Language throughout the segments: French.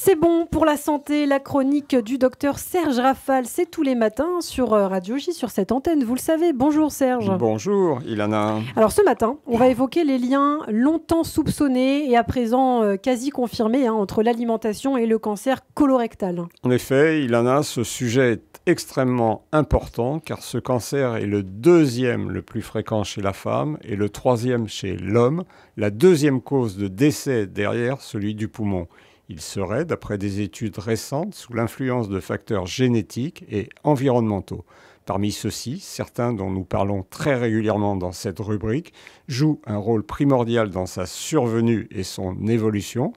C'est bon pour la santé, la chronique du docteur Serge Raffal, c'est tous les matins sur euh, Radio J, sur cette antenne, vous le savez. Bonjour Serge. Bonjour Ilana. Alors ce matin, on va évoquer les liens longtemps soupçonnés et à présent euh, quasi confirmés hein, entre l'alimentation et le cancer colorectal. En effet, Ilana, ce sujet est extrêmement important car ce cancer est le deuxième le plus fréquent chez la femme et le troisième chez l'homme, la deuxième cause de décès derrière celui du poumon. Il serait, d'après des études récentes, sous l'influence de facteurs génétiques et environnementaux. Parmi ceux-ci, certains dont nous parlons très régulièrement dans cette rubrique jouent un rôle primordial dans sa survenue et son évolution,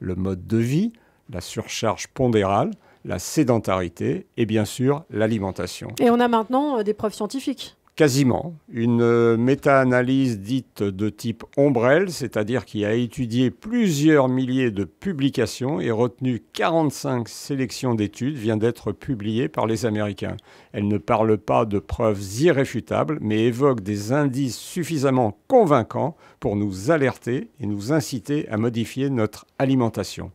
le mode de vie, la surcharge pondérale, la sédentarité et bien sûr l'alimentation. Et on a maintenant euh, des preuves scientifiques quasiment, une euh, méta-analyse dite de type ombrelle, c'est-à-dire qui a étudié plusieurs milliers de publications et retenu 45 sélections d'études, vient d'être publiée par les Américains. Elle ne parle pas de preuves irréfutables, mais évoque des indices suffisamment convaincants pour nous alerter et nous inciter à modifier notre alimentation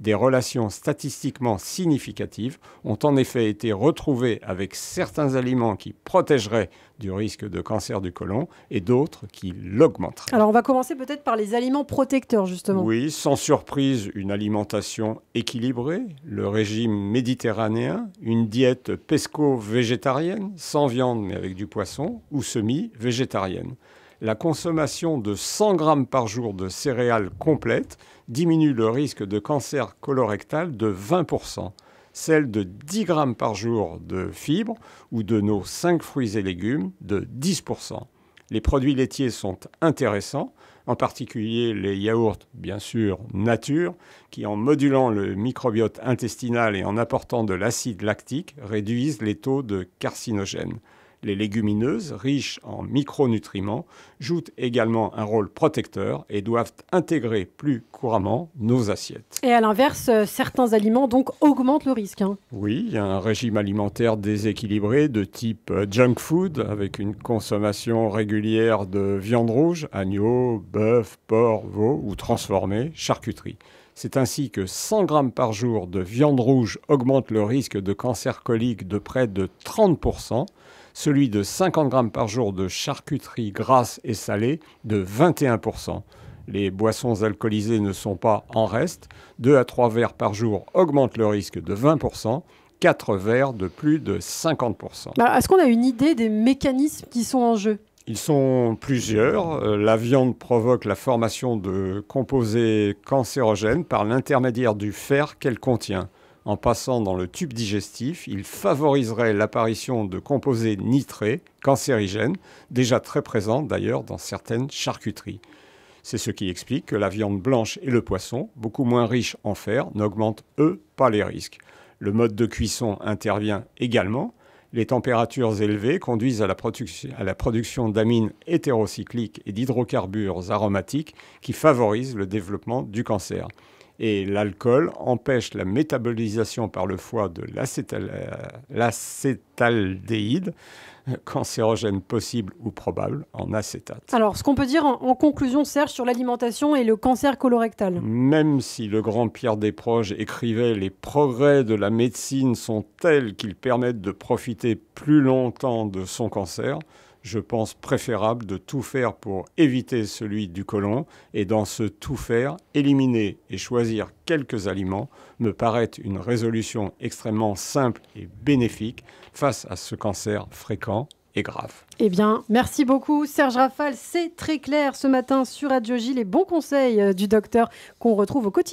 des relations statistiquement significatives ont en effet été retrouvées avec certains aliments qui protégeraient du risque de cancer du côlon et d'autres qui l'augmenteraient. Alors on va commencer peut-être par les aliments protecteurs justement. Oui, sans surprise, une alimentation équilibrée, le régime méditerranéen, une diète pesco-végétarienne, sans viande mais avec du poisson, ou semi-végétarienne la consommation de 100 grammes par jour de céréales complètes diminue le risque de cancer colorectal de 20%, celle de 10 grammes par jour de fibres ou de nos 5 fruits et légumes de 10%. Les produits laitiers sont intéressants, en particulier les yaourts, bien sûr, nature, qui en modulant le microbiote intestinal et en apportant de l'acide lactique réduisent les taux de carcinogènes les légumineuses, riches en micronutriments, jouent également un rôle protecteur et doivent intégrer plus couramment nos assiettes. Et à l'inverse, euh, certains aliments donc augmentent le risque. Hein. Oui, un régime alimentaire déséquilibré de type euh, junk food avec une consommation régulière de viande rouge, agneau, bœuf, porc, veau ou transformé, charcuterie. C'est ainsi que 100 grammes par jour de viande rouge augmente le risque de cancer colique de près de 30 celui de 50 grammes par jour de charcuterie grasse et salée de 21%. Les boissons alcoolisées ne sont pas en reste. 2 à 3 verres par jour augmentent le risque de 20%. 4 verres de plus de 50%. Est-ce qu'on a une idée des mécanismes qui sont en jeu ils sont plusieurs. Euh, la viande provoque la formation de composés cancérogènes par l'intermédiaire du fer qu'elle contient en passant dans le tube digestif, il favoriserait l'apparition de composés nitrés, cancérigènes, déjà très présents d'ailleurs dans certaines charcuteries. C'est ce qui explique que la viande blanche et le poisson, beaucoup moins riches en fer, n'augmentent eux pas les risques. Le mode de cuisson intervient également. Les températures élevées conduisent à la, production, d'amines hétérocycliques et d'hydrocarbures aromatiques qui favorisent le développement du cancer. Et l'alcool empêche la métabolisation par le foie de l'acétaldéhyde, cancérogène possible ou probable, en acétate. Alors, ce qu'on peut dire en, conclusion, Serge, sur l'alimentation et le cancer colorectal. Même si le grand Pierre Desproges écrivait Les progrès de la médecine sont tels qu'ils permettent de profiter plus longtemps de son cancer, je pense préférable de tout faire pour éviter celui du colon et dans ce tout faire, éliminer et choisir quelques aliments me paraît une résolution extrêmement simple et bénéfique face à ce cancer fréquent et grave. Eh bien, merci beaucoup Serge Rafal, c'est très clair ce matin sur Radio Gilles les bons conseils euh, du docteur qu'on retrouve au quotidien.